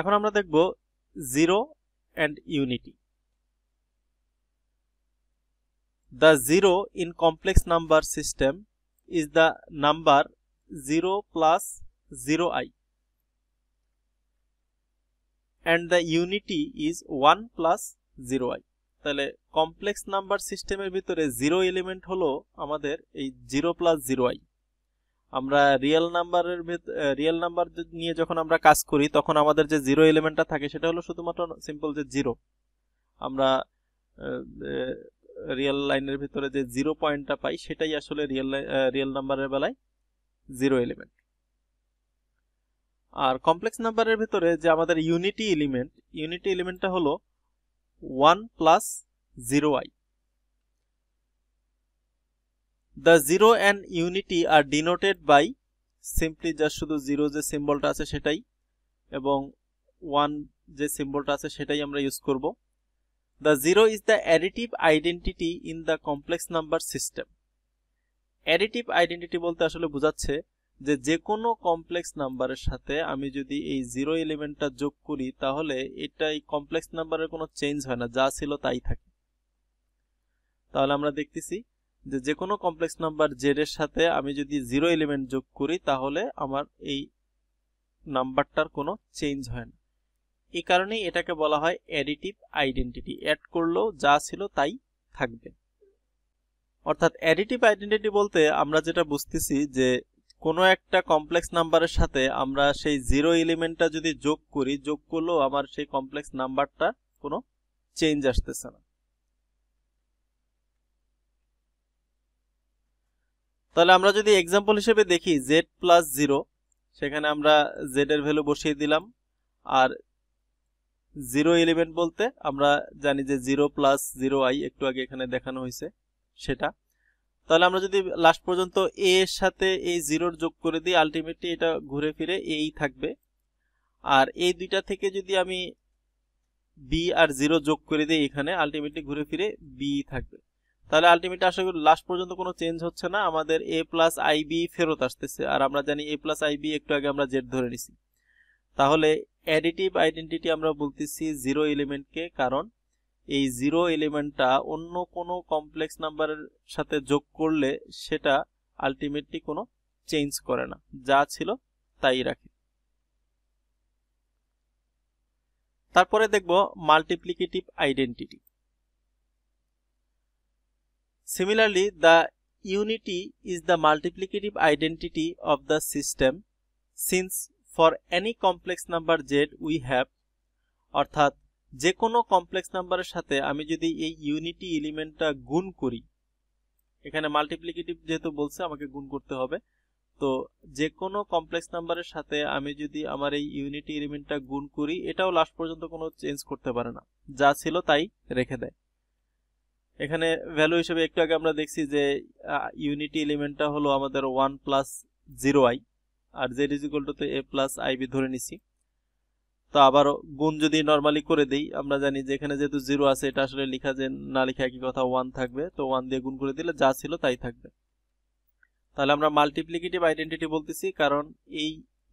এখন আমরা দেখব zero and unity the zero in complex number system is the number zero plus zero i and the unity is one plus zero i তাহলে complex number সিস্টেমের ভিতরে zero element হলো আমাদের এই zero plus zero i আমরা real নাম্বারের real number নিয়ে যখন আমরা কাজ করি তখন আমাদের যে জিরো এলিমেন্টটা থাকে সেটা হলো শুধুমাত্র সিম্পল যে জিরো আমরা রিয়েল লাইনের ভিতরে যে জিরো পয়েন্টটা পাই সেটাই আসলে রিয়েল রিয়েল নাম্বারের বেলায় জিরো এলিমেন্ট আর কমপ্লেক্স নাম্বারের ভিতরে যে আমাদের ইউনিটি এলিমেন্ট ইউনিটি এলিমেন্টটা হলো one plus zero i the zero and unity are denoted by simply just শুধু জিরো যে সিম্বলটা আছে সেটাই এবং ওয়ান যে সিম্বলটা আছে সেটাই আমরা ইউজ করব the zero is the additive identity in the complex number system additive identity বলতে আসলে বোঝাচ্ছে যে যে কোনো কমপ্লেক্স নাম্বারের সাথে আমি যদি এই জিরো এলিমেন্টটা যোগ করি তাহলে এটা এই কমপ্লেক্স নাম্বারের কোনো চেঞ্জ হয় না যা ছিল তাই থাকে তাহলে আমরা দেখতেছি যে যে কোনো কমপ্লেক্স নাম্বার জেড এর সাথে আমি যদি জিরো এলিমেন্ট যোগ করি তাহলে আমার এই নাম্বারটার কোনো চেঞ্জ হয় না এই কারণেই এটাকে বলা হয় অ্যাডিটিভ আইডেন্টিটি অ্যাড করলেও যা ছিল তাই থাকবে অর্থাৎ অ্যাডিটিভ আইডেন্টিটি বলতে আমরা যেটা বুঝতেছি যে কোনো একটা কমপ্লেক্স নাম্বারের সাথে আমরা সেই জিরো এলিমেন্টটা যদি যোগ করি যোগ করলেও আমার সেই কমপ্লেক্স নাম্বারটা কোনো চেঞ্জ আসতেছে না তাহলে আমরা যদি এক্সাম্পল হিসেবে দেখি জেড প্লাস জিরো সেখানে আমরা জেড এর ভ্যালু বসিয়ে দিলাম আর জিরো ইলেভেন বলতে আমরা জানি যে জিরো প্লাস জিরো আই একটু আগে এখানে দেখানো হয়েছে সেটা তাহলে আমরা যদি লাস্ট পর্যন্ত এ এর সাথে এই জিরোর যোগ করে দিই আলটিমেটলি এটা ঘুরে ফিরে এই থাকবে আর এই দুইটা থেকে যদি আমি বি আর জিরো যোগ করে দিই এখানে আলটিমেটলি ঘুরে ফিরে বি থাকবে তাহলে আলটিমেট আশা করি লাস্ট পর্যন্ত কোনো চেঞ্জ হচ্ছে না আমাদের এ প্লাস আইবি ফেরত আসতেছে আর আমরা জানি এ প্লাস আইবি একটু আগে আমরা জেড ধরে নিছি তাহলে অ্যাডিটিভ আইডেন্টিটি আমরা বলতেছি জিরো এলিমেন্টকে কারণ এই জিরো এলিমেন্টটা অন্য কোনো কমপ্লেক্স নাম্বারের সাথে যোগ করলে সেটা আলটিমেটলি কোনো চেঞ্জ করে না যা ছিল তাই রাখে তারপরে দেখব multiplicative identity Similarly, the unity is the multiplicative identity of the system since for any complex number z we have অর্থাৎ যে কোনো কমপ্লেক্স নাম্বারের সাথে আমি যদি এই ইউনিটি এলিমেন্টটা গুণ করি এখানে মাল্টিপ্লিকেটিভ যেহেতু বলছে আমাকে গুণ করতে হবে তো যে কোনো কমপ্লেক্স নাম্বারের সাথে আমি যদি আমার এই ইউনিটি এলিমেন্টটা গুণ করি এটাও লাস্ট পর্যন্ত কোনো চেঞ্জ করতে পারে না যা ছিল তাই রেখে দেয় এখানে ভ্যালু হিসেবে একটু আগে আমরা দেখছি যে ইউনিটি এলিমেন্টটা হলো আমাদের ওয়ান প্লাস জিরো আই আর জেড ইজ ইকুয়াল টু তো এ প্লাস আইবি ধরে নিছি তো আবার গুণ যদি নর্মালি করে দিই আমরা জানি যে এখানে যেহেতু জিরো আছে এটা আসলে লিখা যে না লেখা একই কথা ওয়ান থাকবে তো ওয়ান দিয়ে গুণ করে দিলে যা ছিল তাই থাকবে তাহলে আমরা মাল্টিপ্লিকেটিভ আইডেন্টিটি বলতেছি কারণ এই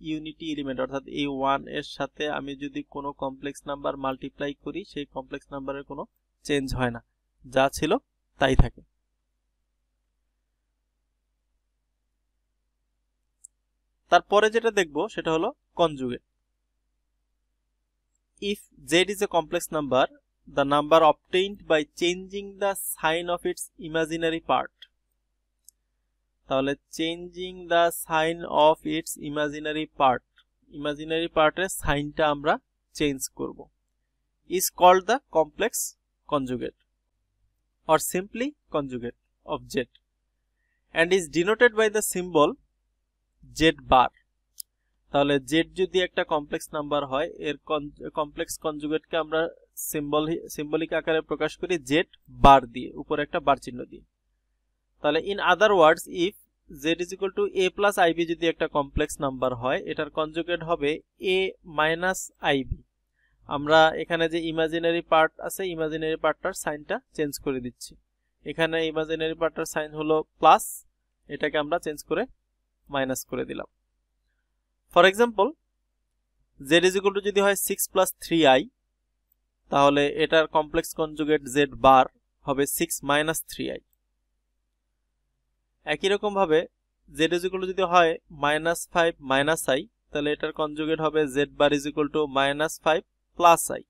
ইউনিটি এলিমেন্ট অর্থাৎ এই ওয়ান এর সাথে আমি যদি কোনো কমপ্লেক্স নাম্বার মাল্টিপ্লাই করি সেই কমপ্লেক্স নাম্বারের কোনো চেঞ্জ হয় না যা ছিল তাই থাকে তারপরে যেটা দেখব সেটা হলো conjugate if z is a complex number the number obtained by changing the sign of its imaginary part তাহলে changing the sign of its imaginary part imaginary পার্টের সাইনটা আমরা চেঞ্জ করব is called the complex conjugate or simply conjugate of Z and is denoted by the symbol Z bar. তাহলে z যদি একটা complex number হয় এর কমপ্লেক্স কনজুগেটকে আমরা সিম্বল সিম্বলিক আকারে প্রকাশ করি জেড বার দিয়ে উপরে একটা বার চিহ্ন দিয়ে তাহলে in other words if z is equal to A plus i b যদি একটা কমপ্লেক্স নাম্বার হয় এটার কনজুগেট হবে এ মাইনাস আইবি আমরা এখানে যে ইমাজিনারি পার্ট আছে ইমাজিনারি পার্টটার সাইনটা চেঞ্জ করে দিচ্ছি এখানে ইমাজিনারি পার্টটার সাইন হলো প্লাস এটাকে আমরা চেঞ্জ করে মাইনাস করে দিলাম for example z is equal to যদি হয় সিক্স প্লাস থ্রি আই তাহলে এটার কমপ্লেক্স কনজুগেট জেড বার হবে সিক্স মাইনাস থ্রি আই একই রকমভাবে জেড ইজ ইকুয়াল টু যদি হয় মাইনাস ফাইভ মাইনাস আই তাহলে এটার কনজুগেট হবে z bar is equal to minus five plus i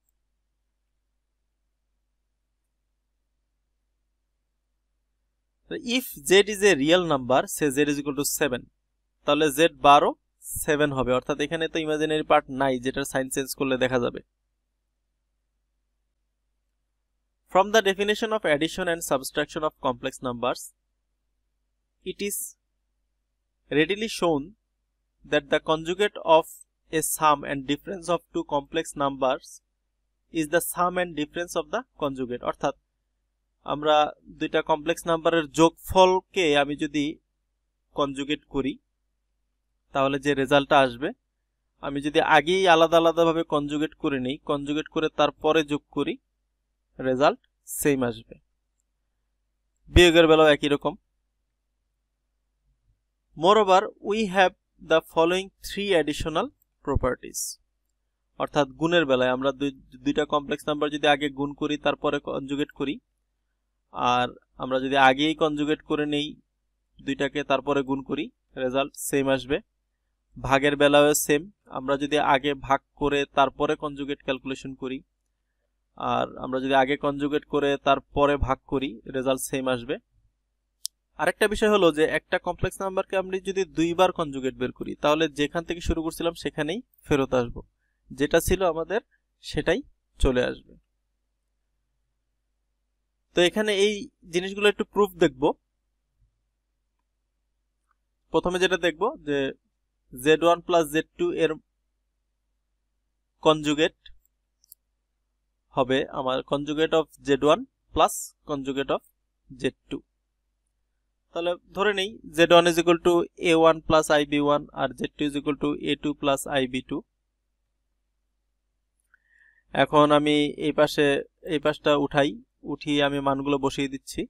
if z is a real number say z is equal to seven তাহলে z বারো seven হবে অর্থাৎ এখানে তো ইমাজিনারি পার্ট নাই যেটার সাইন চেঞ্জ করলে দেখা যাবে From the definition of addition and subtraction of complex numbers, it is readily shown that the conjugate of a sum and difference of two complex numbers is the sum and difference of the conjugate অর্থাৎ আমরা দুইটা complex নাম্বারের যোগফলকে আমি যদি conjugate করি তাহলে যে রেজাল্টটা আসবে আমি যদি আগেই আলাদা আলাদাভাবে কনজুগেট করে নিই কনজুগেট করে তারপরে যোগ করি রেজাল্ট সেম আসবে বিয়োগের বেলাও একই রকম moreover we have the following three additional properties অর্থাৎ গুণের বেলায় আমরা দুইটা কমপ্লেক্স নাম্বার যদি আগে গুণ করি তারপরে কনজুগেট করি আর আমরা যদি আগেই কনজুগেট করে নেই দুইটাকে তারপরে গুণ করি রেজাল্ট সেম আসবে ভাগের বেলায়ও সেম আমরা যদি আগে ভাগ করে তারপরে কনজুগেট ক্যালকুলেশন করি আর আমরা যদি আগে কনজুগেট করে তারপরে ভাগ করি রেজাল্ট সেম আসবে আরেকটা বিষয় হলো যে একটা কমপ্লেক্স নাম্বারকে আমি যদি দুইবার কনজুগেট বের করি তাহলে যেখান থেকে শুরু করছিলাম সেখানেই ফেরত আসব যেটা ছিল আমাদের সেটাই চলে আসবে তো এখানে এই জিনিসগুলো একটু প্রুফ দেখব প্রথমে যেটা দেখব যে z one plus z two এর কনজুগেট হবে আমার conjugate of z one plus conjugate of z two তাহলে ধরে নেই z one is equal to a one plus I B one আর Z two is equal to a two plus I B two এখন আমি এই পাশে এই পাশটা উঠাই উঠিয়ে আমি মানগুলো বসিয়ে দিচ্ছি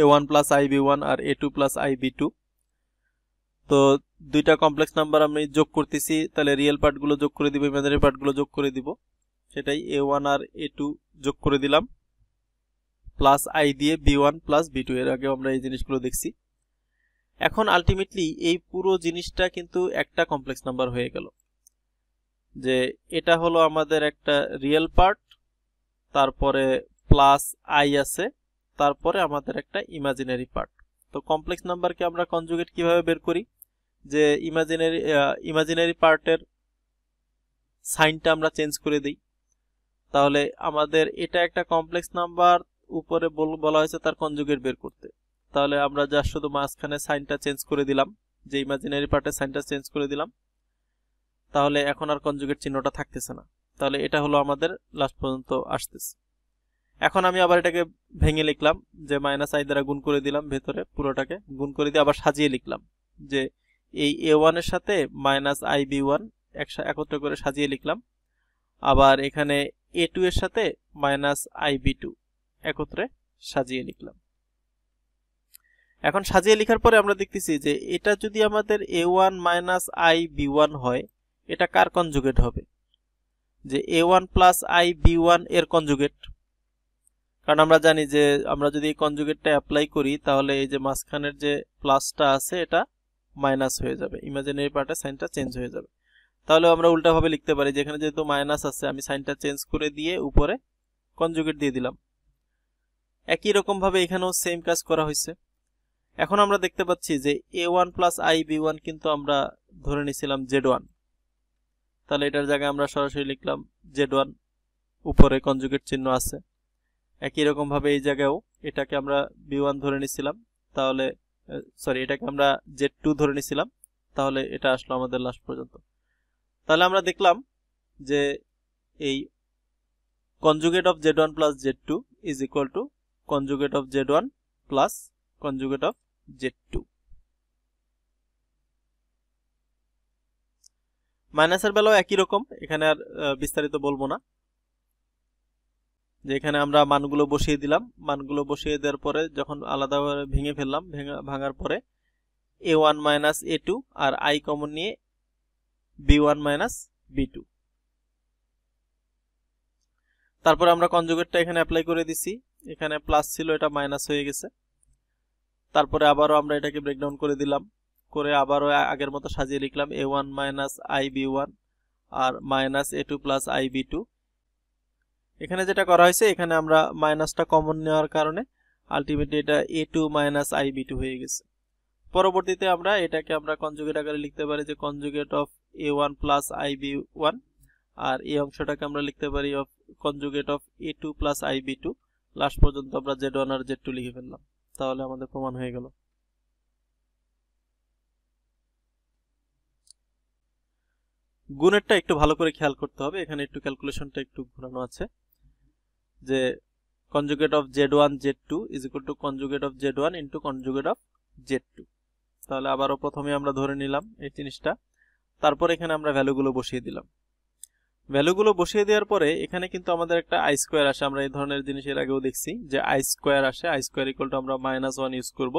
a one plus I B one আর a two plus I B two তো দুইটা কমপ্লেক্স নাম্বার আমি যোগ করতেছি তাহলে রিয়েল পার্টগুলো যোগ করে দিব ইমাজিনারি পার্টগুলো যোগ করে দিব সেটাই এ ওয়ান আর এ টু যোগ করে দিলাম প্লাস আই দিয়ে b one plus B two এর আগেও আমরা এই জিনিসগুলো দেখছি এখন আলটিমেটলি এই পুরো জিনিসটা কিন্তু একটা কমপ্লেক্স নাম্বার হয়ে গেল যে এটা হলো আমাদের একটা রিয়েল পার্ট তারপরে প্লাস আই আছে তারপরে আমাদের একটা ইমাজিনারি পার্ট তো কমপ্লেক্স নাম্বারকে আমরা কনজুগেট কিভাবে বের করি যে ইমাজিনারি ইমাজিনারি পার্টের সাইনটা আমরা চেঞ্জ করে দিই তাহলে আমাদের এটা একটা কমপ্লেক্স নাম্বার উপরে বলা হয়েছে তার কনজুগেট বের করতে তাহলে আমরা যা শুধু মাঝখানে সাইনটা চেঞ্জ করে দিলাম যে ইমাজিনারি পার্টে সাইনটা চেঞ্জ করে দিলাম তাহলে এখন আর কনজুগেট চিহ্নটা থাকতেছে না তাহলে এটা হলো আমাদের লাস্ট পর্যন্ত আসতেছে এখন আমি আবার এটাকে ভেঙে লিখলাম যে মাইনাস আই দ্বারা গুণ করে দিলাম ভেতরে পুরোটাকে গুণ করে দিয়ে আবার সাজিয়ে লিখলাম যে এই এ ওয়ানের সাথে মাইনাস আই বি ওয়ান একত্র করে সাজিয়ে লিখলাম আবার এখানে এ টু এর সাথে মাইনাস আই বি টু একত্রে সাজিয়ে লিখলাম এখন সাজিয়ে লিখার পরে আমরা দেখতেছি যে এটা যদি আমাদের a one minus I B one হয় এটা কার কনজুগেট হবে যে এ one plus I B one এর কনজুগেট কারণ আমরা জানি যে আমরা যদি এই কনজুগেটটা অ্যাপ্লাই করি তাহলে এই যে মাঝখানের যে প্লাসটা আছে এটা মাইনাস হয়ে যাবে ইমাজিনারি পার্টের সাইনটা চেঞ্জ হয়ে যাবে তাহলে আমরা উল্টাভাবে লিখতে পারি যেখানে যেহেতু মাইনাস আছে আমি সাইনটা চেঞ্জ করে দিয়ে উপরে কনজুগেট দিয়ে দিলাম একই রকমভাবে এখানেও সেম কাজ করা হয়েছে এখন আমরা দেখতে পাচ্ছি যে এ one plus I B one কিন্তু আমরা ধরে নিয়েছিলাম জেড ওয়ান তাহলে এটার জায়গায় আমরা সরাসরি লিখলাম জেড ওয়ান উপরে কনজুগেট চিহ্ন আছে একই রকমভাবে এই জায়গায়ও এটাকে আমরা বি ওয়ান ধরে নিয়েছিলাম তাহলে সরি এটাকে আমরা জেড টু ধরে নিয়েছিলাম তাহলে এটা আসলো আমাদের লাস্ট পর্যন্ত তাহলে আমরা দেখলাম যে এই conjugate of z one plus z two is equal to conjugate of z1 plus conjugate of z2 মাইনাসের বেলাও একই রকম এখানে আর বিস্তারিত বলবো না যে এখানে আমরা মানগুলো বসিয়ে দিলাম মানগুলো বসিয়ে দেওয়ার পরে যখন আলাদাভাবে ভেঙে ফেললাম ভাঙার পরে a one minus A two আর আই কমন নিয়ে b one minus b two তারপর আমরা কনজুগেটটা এখানে অ্যাপ্লাই করে দিছি এখানে প্লাস ছিল এটা মাইনাস হয়ে গেছে তারপরে আবারও আমরা এটাকে ব্রেকডাউন করে দিলাম করে আবারও আগের মতো সাজিয়ে লিখলাম a one minus I B one আর minus A two plus I B two এখানে যেটা করা হয়েছে এখানে আমরা মাইনাসটা কমন নেওয়ার কারণে আলটিমেটলি এটা a two minus I B two হয়ে গেছে পরবর্তীতে আমরা এটাকে আমরা কনজুগেট আকারে লিখতে পারি যে conjugate of a one plus I B one আর এই অংশটাকে আমরা লিখতে পারি of conjugate of a two plus I B two last পর্যন্ত আমরা জেড ওয়ান আর জেড টু লিখে ফেললাম তাহলে আমাদের প্রমাণ হয়ে গেল গুণেরটা একটু ভালো করে খেয়াল করতে হবে এখানে একটু ক্যালকুলেশনটা একটু ঘোরানো আছে যে conjugate of z one z two is equal to conjugate of z one into conjugate of z two তাহলে আবারও প্রথমে আমরা ধরে নিলাম এই জিনিসটা তারপর এখানে আমরা ভ্যালুগুলো বসিয়ে দিলাম ভ্যালুগুলো বসিয়ে দেওয়ার পরে এখানে কিন্তু আমাদের একটা আই স্কোয়ার আসে আমরা এই ধরনের জিনিসের আগেও দেখছি যে আই স্কোয়ার আসে আই স্কোয়ার ইকুয়াল টু আমরা মাইনাস ওয়ান ইউজ করব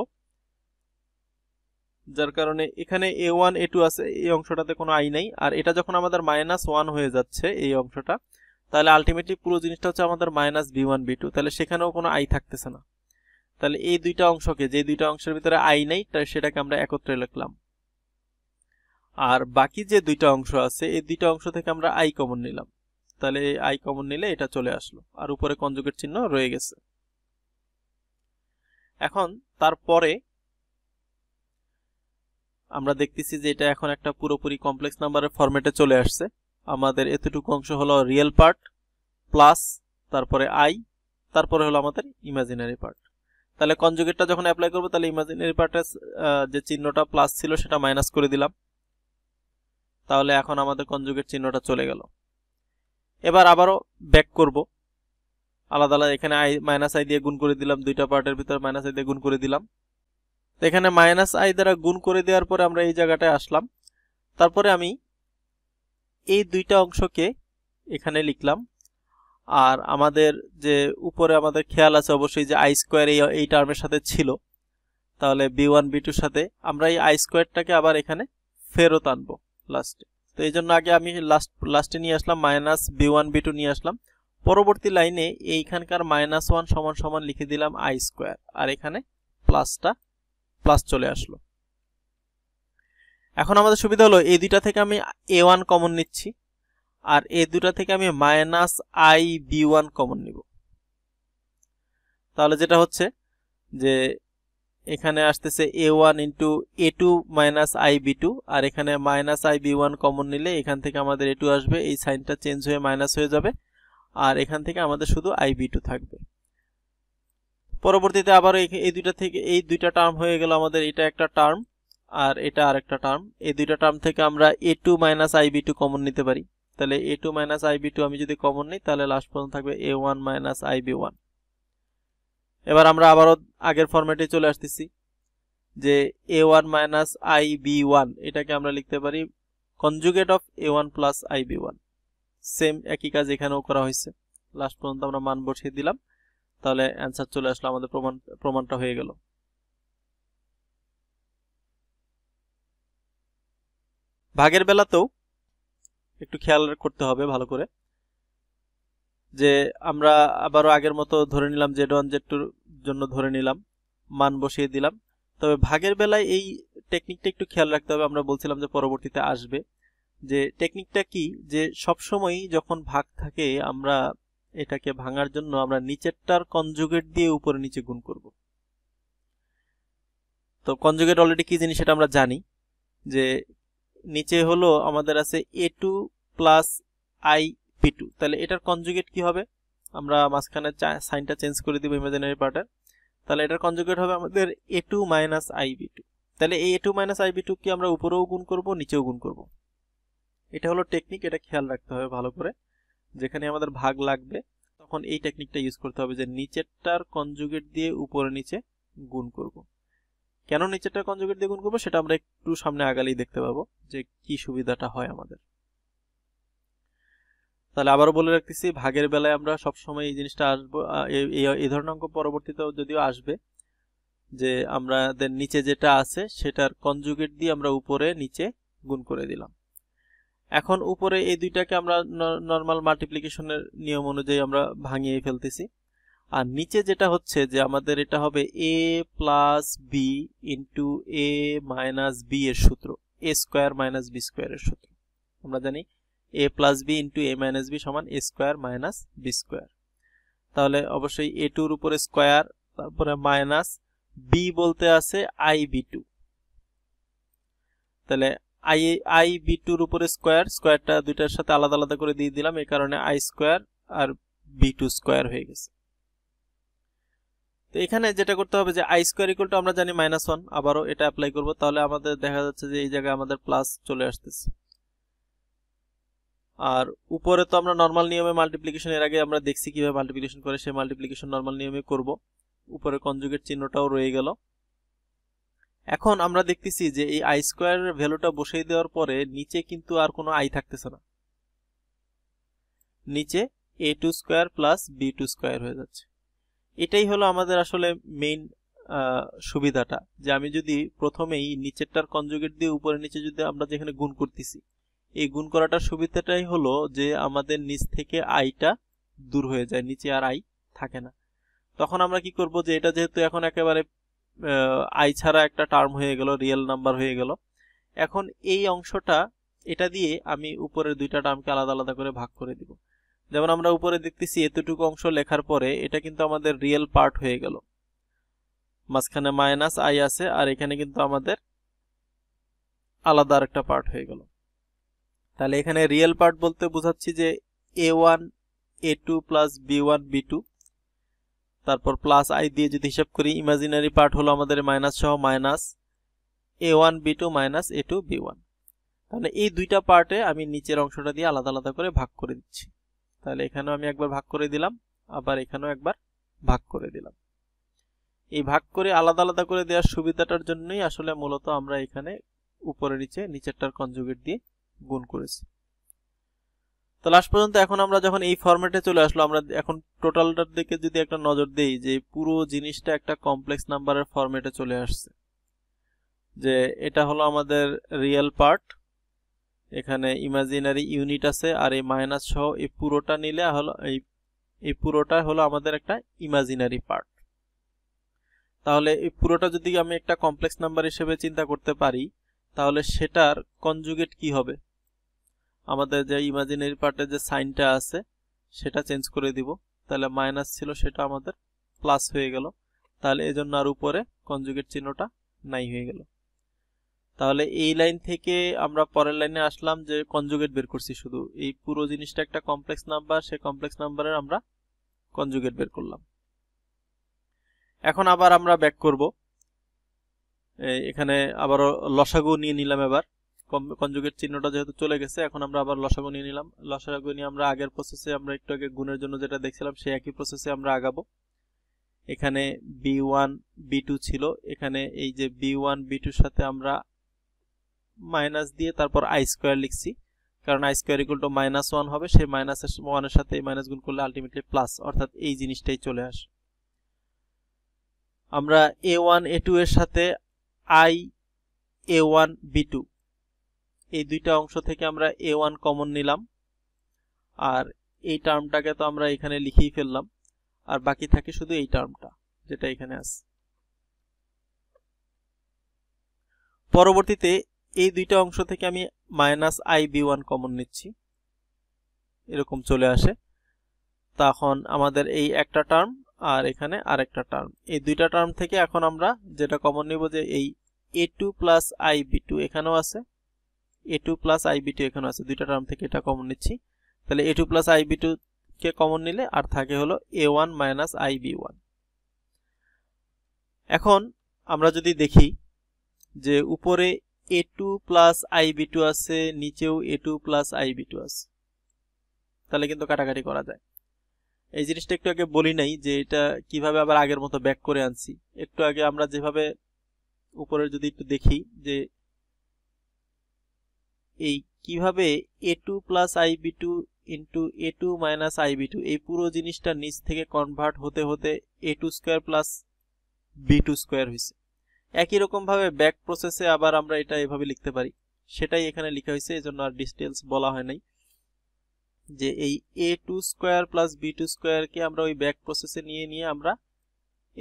যার কারণে এখানে এ ওয়ান এ টু আছে এই অংশটাতে কোনো আই নাই আর এটা যখন আমাদের মাইনাস ওয়ান হয়ে যাচ্ছে এই অংশটা তাহলে আলটিমেটলি পুরো জিনিসটা হচ্ছে আমাদের minus b one B two তাহলে সেখানেও কোনো আই থাকতেছে না তাহলে এই দুইটা অংশকে যে দুইটা অংশের ভিতরে আই নেই সেটাকে আমরা একত্রে লিখলাম আর বাকি যে দুইটা অংশ আছে এই দুইটা অংশ থেকে আমরা আই কমন নিলাম তাহলে আই কমন নিলে এটা চলে আসলো আর উপরে কনজুগেট চিহ্ন রয়ে গেছে এখন তারপরে আমরা দেখতেছি যে এটা এখন একটা পুরোপুরি কমপ্লেক্স নাম্বারের ফরম্যাটে চলে আসছে আমাদের এতটুকু অংশ হলো রিয়েল পার্ট প্লাস তারপরে আই তারপরে হলো আমাদের ইমাজিনারি পার্ট তাহলে কনজুগেটটা যখন অ্যাপ্লাই করবো তাহলে ইমাজিনারি পার্টের যে চিহ্নটা প্লাস ছিল সেটা মাইনাস করে দিলাম তাহলে এখন আমাদের কনজুগেট চিহ্নটা চলে গেল এবার আবারও ব্যাক করব আলাদা আলাদা এখানে আই মাইনাস আই দিয়ে গুণ করে দিলাম দুইটা পার্টের ভিতর মাইনাস আই দিয়ে গুণ করে দিলাম তো এখানে মাইনাস আই দ্বারা গুণ করে দেওয়ার পরে আমরা এই জায়গাটায় আসলাম তারপরে আমি এই দুইটা অংশকে এখানে লিখলাম আর আমাদের যে উপরে আমাদের খেয়াল আছে অবশ্যই যে আই স্কোয়ার এই এই টার্মের সাথে ছিল তাহলে বি ওয়ান বি টুর সাথে আমরা এই আই স্কোয়ারটাকে আবার এখানে ফেরত আনবো লাস্টে তো এই জন্য আগে আমি লাস্ট লাস্টে নিয়ে আসলাম minus b one B two নিয়ে আসলাম পরবর্তী লাইনে এইখানকার মাইনাস ওয়ান সমান সমান লিখে দিলাম আই স্কোয়ার আর এখানে প্লাসটা প্লাস চলে আসলো এখন আমাদের সুবিধা হলো এ দুটা থেকে আমি এ ওয়ান কমন নিচ্ছি আর এ দুটা থেকে আমি minus I B one common নিব তাহলে যেটা হচ্ছে যে এখানে আসতেছে a one into A two minus I B two আর এখানে minus I B one common নিলে এখান থেকে আমাদের এ টু আসবে এই সাইনটা চেঞ্জ হয়ে মাইনাস হয়ে যাবে আর এখান থেকে আমাদের শুধু আই বি টু থাকবে পরবর্তীতে আবার এই দুইটা থেকে এই দুইটা টার্ম হয়ে গেল আমাদের এটা একটা টার্ম আর এটা আর একটা টার্ম এই দুইটা টার্ম থেকে আমরা a two minus I B two common নিতে পারি তাহলে এ two minus I B two আমি যদি কমন নিই তাহলে লাস্ট পর্যন্ত থাকবে a one minus I B one এবার আমরা আবারও আগের ফর্মেটে চলে আসতেছি যে এ one minus I B one এটাকে আমরা লিখতে পারি conjugate of a one plus I B one same একই কাজ এখানেও করা হয়েছে লাস্ট পর্যন্ত আমরা মান বসিয়ে দিলাম তাহলে অ্যান্সার চলে আসলো আমাদের প্রমাণ প্রমাণটা হয়ে গেল ভাগের বেলাতেও একটু খেয়াল করতে হবে ভালো করে যে আমরা আবারও আগের মতো ধরে নিলাম জেড ওয়ান জেড টুর জন্য ধরে নিলাম মান বসিয়ে দিলাম তবে ভাগের বেলায় এই টেকনিকটা একটু খেয়াল রাখতে হবে আমরা বলছিলাম যে পরবর্তীতে আসবে যে টেকনিকটা কি যে সময় যখন ভাগ থাকে আমরা এটাকে ভাঙার জন্য আমরা নিচেরটার কনজুগেট দিয়ে উপরে নিচে গুণ করব তো কনজুগেট অলরেডি কি জিনিস সেটা আমরা জানি যে নিচে হলো আমাদের আছে এ two plus i p two তাহলে এটার কনজুগেট কি হবে আমরা মাঝখানে সাইনটা চেঞ্জ করে দিব ইমাজিনারি পার্টের তাহলে এটার কনজুগেট হবে আমাদের a two minus IB two তাহলে এই এ টু মাইনাস আইবি টু কি আমরা উপরেও গুণ করব নিচেও গুণ করব এটা হলো টেকনিক এটা খেয়াল রাখতে হবে ভালো করে যেখানে আমাদের ভাগ লাগবে তখন এই টেকনিকটা ইউজ করতে হবে যে নিচেরটার কনজুগেট দিয়ে উপরে নিচে গুণ করব কেন নিচেরটার কনজুগেট দিয়ে গুণ করবো সেটা আমরা একটু সামনে আগালেই দেখতে পাবো যে কি সুবিধাটা হয় আমাদের তাহলে আবারও বলে রাখতেছি ভাগের বেলায় আমরা সবসময় এই জিনিসটা আসবো এই ধরনের অঙ্ক পরবর্তীতেও যদিও আসবে যে আমাদের নিচে যেটা আছে সেটার কনজুগেট দিয়ে আমরা উপরে নিচে গুণ করে দিলাম এখন উপরে এই দুইটাকে আমরা নর্মাল মাল্টিপ্লিকেশনের নিয়ম অনুযায়ী আমরা ভাঙিয়ে ফেলতেছি আর নিচে যেটা হচ্ছে যে আমাদের এটা হবে a plus b into a minus b এর সূত্র এ স্কোয়ার মাইনাস বি স্কোয়ারের সূত্র আমরা জানি a plus b into a minus b সমান a square minus b square তাহলে অবশ্যই এ টুর উপরে স্কোয়ার তারপরে মাইনাস বি বলতে আছে আই বি টু তাহলে আই আই বি টুর উপরে স্কোয়ার স্কোয়ারটা দুইটার সাথে আলাদা আলাদা করে দিয়ে দিলাম এই কারণে আই স্কোয়ার আর বি টু স্কোয়ার হয়ে গেছে তো এখানে যেটা করতে হবে যে আই স্কোয়ার ইকুয়াল টু আমরা জানি মাইনাস ওয়ান আবারও এটা অ্যাপ্লাই করবো তাহলে আমাদের দেখা যাচ্ছে যে এই জায়গায় আমাদের প্লাস চলে আসতেছে আর উপরে তো আমরা নর্মাল নিয়মে মাল্টিপ্লিকেশন এর আগে আমরা দেখছি কিভাবে মাল্টিপ্লিকেশন করে সেই মাল্টিপ্লিকেশন নর্মাল নিয়মে করব উপরে কনজুগেট চিহ্নটাও রয়ে গেল এখন আমরা দেখতেছি যে এই আই স্কোয়ারের ভ্যালুটা বসিয়ে দেওয়ার পরে নিচে কিন্তু আর কোনো আই থাকতেছে না নিচে a two square plus B two square হয়ে যাচ্ছে এটাই হলো আমাদের আসলে মেইন সুবিধাটা যে আমি যদি প্রথমেই নিচেরটার কনজুগেট দিয়ে উপরে নিচে যদি আমরা যেখানে গুণ করতেছি এই গুণ করাটার সুবিধাটাই হলো যে আমাদের নিচ থেকে আইটা দূর হয়ে যায় নিচে আর আই থাকে না তখন আমরা কি করব যে এটা যেহেতু এখন একেবারে আই ছাড়া একটা টার্ম হয়ে গেল রিয়েল নাম্বার হয়ে গেল এখন এই অংশটা এটা দিয়ে আমি উপরের দুইটা টার্মকে আলাদা আলাদা করে ভাগ করে দিব যেমন আমরা উপরে দেখতেছি এতটুকু অংশ লেখার পরে এটা কিন্তু আমাদের রিয়েল পার্ট হয়ে গেল মাঝখানে মাইনাস আই আছে আর এখানে কিন্তু আমাদের আলাদা আরেকটা পার্ট হয়ে গেল তাহলে এখানে রিয়েল পার্ট বলতে বোঝাচ্ছি যে এ one A two plus B one B two তারপর প্লাস আই দিয়ে যদি হিসাব করি ইমাজিনারি পার্ট হলো আমাদের মাইনাস সহ minus A one B two minus A two B one তাহলে এই দুইটা পার্টে আমি নিচের অংশটা দিয়ে আলাদা আলাদা করে ভাগ করে দিচ্ছি তাহলে এখানেও আমি একবার ভাগ করে দিলাম আবার এখানেও একবার ভাগ করে দিলাম এই ভাগ করে আলাদা আলাদা করে দেওয়ার সুবিধাটার জন্যই আসলে মূলত আমরা এখানে উপরে নিচে নিচেরটার কনজুগেট দিয়ে গুণ করেছি তো লাস্ট পর্যন্ত এখন আমরা যখন এই ফরম্যাটে চলে আসলো আমরা এখন টোটালটার দিকে যদি একটা নজর দেই যে পুরো জিনিসটা একটা কমপ্লেক্স নাম্বারের ফরম্যাটে চলে আসছে যে এটা হলো আমাদের রিয়েল পার্ট এখানে ইমাজিনারি ইউনিট আছে আর এই মাইনাস সহ এই পুরোটা নিলে হলো এই এই পুরোটা হলো আমাদের একটা ইমাজিনারি পার্ট তাহলে এই পুরোটা যদি আমি একটা কমপ্লেক্স নাম্বার হিসেবে চিন্তা করতে পারি তাহলে সেটার কনজুগেট কি হবে আমাদের যে ইমাজিনারি পার্টের যে সাইনটা আছে সেটা চেঞ্জ করে দিব তাহলে মাইনাস ছিল সেটা আমাদের প্লাস হয়ে গেল তাহলে এজন্য আর উপরে কনজুগেট চিহ্নটা নাই হয়ে গেল তাহলে এই লাইন থেকে আমরা পরের লাইনে আসলাম যে কনজুগেট বের করছি শুধু এই পুরো জিনিসটা একটা কমপ্লেক্স নাম্বার সে কমপ্লেক্স নাম্বারের আমরা কনজুগেট বের করলাম এখন আবার আমরা ব্যাক করব এখানে আবারও লসাগু নিয়ে নিলাম এবার কনজুগেট চিহ্নটা যেহেতু চলে গেছে এখন আমরা আবার লসাগু নিয়ে নিলাম লসাগু নিয়ে আমরা আগের প্রসেসে আমরা একটু আগে গুণের জন্য যেটা দেখছিলাম সেই একই প্রসেসে আমরা আগাবো এখানে বি ওয়ান বি টু ছিল এখানে এই যে বি ওয়ান বি টুর সাথে আমরা মাইনাস দিয়ে তারপর আই স্কোয়ার লিখছি কারণ I square equal to minus one হবে সেই মাইনাস ওয়ানের সাথে এই মাইনাস গুণ করলে আলটিমেটলি প্লাস অর্থাৎ এই জিনিসটাই চলে আসে আমরা এ ওয়ান এ টু এর সাথে I A one B two এই দুইটা অংশ থেকে আমরা এ ওয়ান কমন নিলাম আর এই টার্মটাকে তো আমরা এখানে লিখেই ফেললাম আর বাকি থাকে শুধু এই টার্মটা যেটা এখানে আছে পরবর্তীতে এই দুইটা অংশ থেকে আমি minus I B one common নিচ্ছি এরকম চলে আসে তখন আমাদের এই একটা টার্ম আর এখানে আর একটা টার্ম এই দুইটা টার্ম থেকে এখন আমরা যেটা কমন নিব যে এই এ two plus I B two এখানেও আছে এ টু প্লাস আইবি টু এখানে আছে দুইটা টার্ম থেকে এটা কমন নিচ্ছি তাহলে এ টু প্লাস আইবি টু কে কমন নিলে আর থাকে হলো A one minus I B one এখন আমরা যদি দেখি যে উপরে A two plus I B two আছে নিচেও A two plus I B two আছে তাহলে কিন্তু কাটাকাটি করা যায় এই জিনিসটা একটু আগে বলি নাই যে এটা কিভাবে আবার আগের মতো ব্যাক করে আনছি একটু আগে আমরা যেভাবে উপরে যদি একটু দেখি যে এই কিভাবে A two plus I B two into A two minus IB two এই পুরো জিনিসটা নিচ থেকে কনভার্ট হতে হতে A two square plus B two square হয়েছে একই রকমভাবে ব্যাক প্রসেসে আবার আমরা এটা এভাবে লিখতে পারি সেটাই এখানে লেখা হয়েছে এজন্য আর ডিস্টেলস বলা হয় নাই যে এই এ two square plus B two স্কোয়ারকে আমরা ওই ব্যাক প্রসেসে নিয়ে নিয়ে আমরা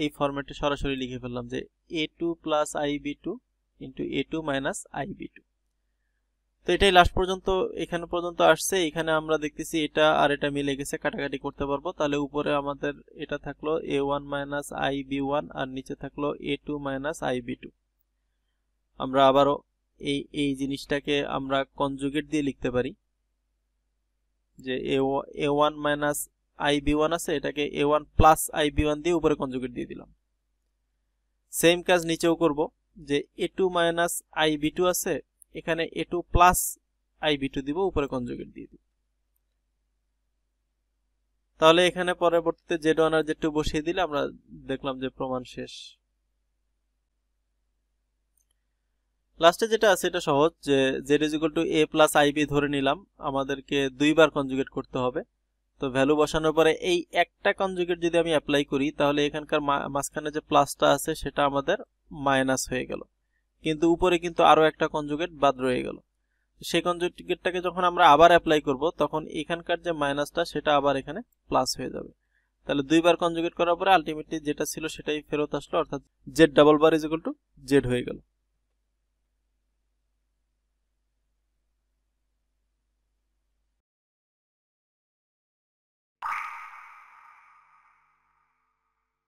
এই ফরম্যাটে সরাসরি লিখে ফেললাম যে A two plus I B two into A two minus I B two তো এটাই লাস্ট পর্যন্ত এখানে পর্যন্ত আসছে এখানে আমরা দেখতেছি এটা আর এটা মিলে গেছে কাটাকাটি করতে পারবো তাহলে উপরে আমাদের এটা থাকলো A one minus I B one আর নিচে থাকলো A two minus I B two আমরা আবারও এই এই জিনিসটাকে আমরা কনজুগেট দিয়ে লিখতে পারি যে এ one minus I B one আছে এটাকে A one plus I B one দিয়ে উপরে কনজুগেট দিয়ে দিলাম সেম কাজ নিচেও করব যে A two minus I B two আছে এখানে A two plus I B two দিব উপরে কনজুগেট দিয়ে দিব তাহলে এখানে পরবর্তীতে জেড ওয়ান আর জেড টু বসিয়ে দিলে আমরা দেখলাম যে প্রমাণ শেষ লাস্টে যেটা আছে এটা সহজ যে Z is equal to A plus I B ধরে নিলাম আমাদেরকে দুইবার কনজুগেট করতে হবে তো ভ্যালু বসানোর পরে এই একটা কনজুগেট যদি আমি অ্যাপ্লাই করি তাহলে এখানকার মাঝখানে যে প্লাসটা আছে সেটা আমাদের মাইনাস হয়ে গেল কিন্তু উপরে কিন্তু আরও একটা কনজুগেট বাদ রয়ে গেল সেই কনজুগেটটাকে যখন আমরা আবার অ্যাপ্লাই করব তখন এখানকার যে মাইনাসটা সেটা আবার এখানে প্লাস হয়ে যাবে তাহলে দুইবার কনজুগেট করার পরে আলটিমেটলি যেটা ছিল সেটাই ফেরত আসলো অর্থাৎ Z double bar is to Z হয়ে গেল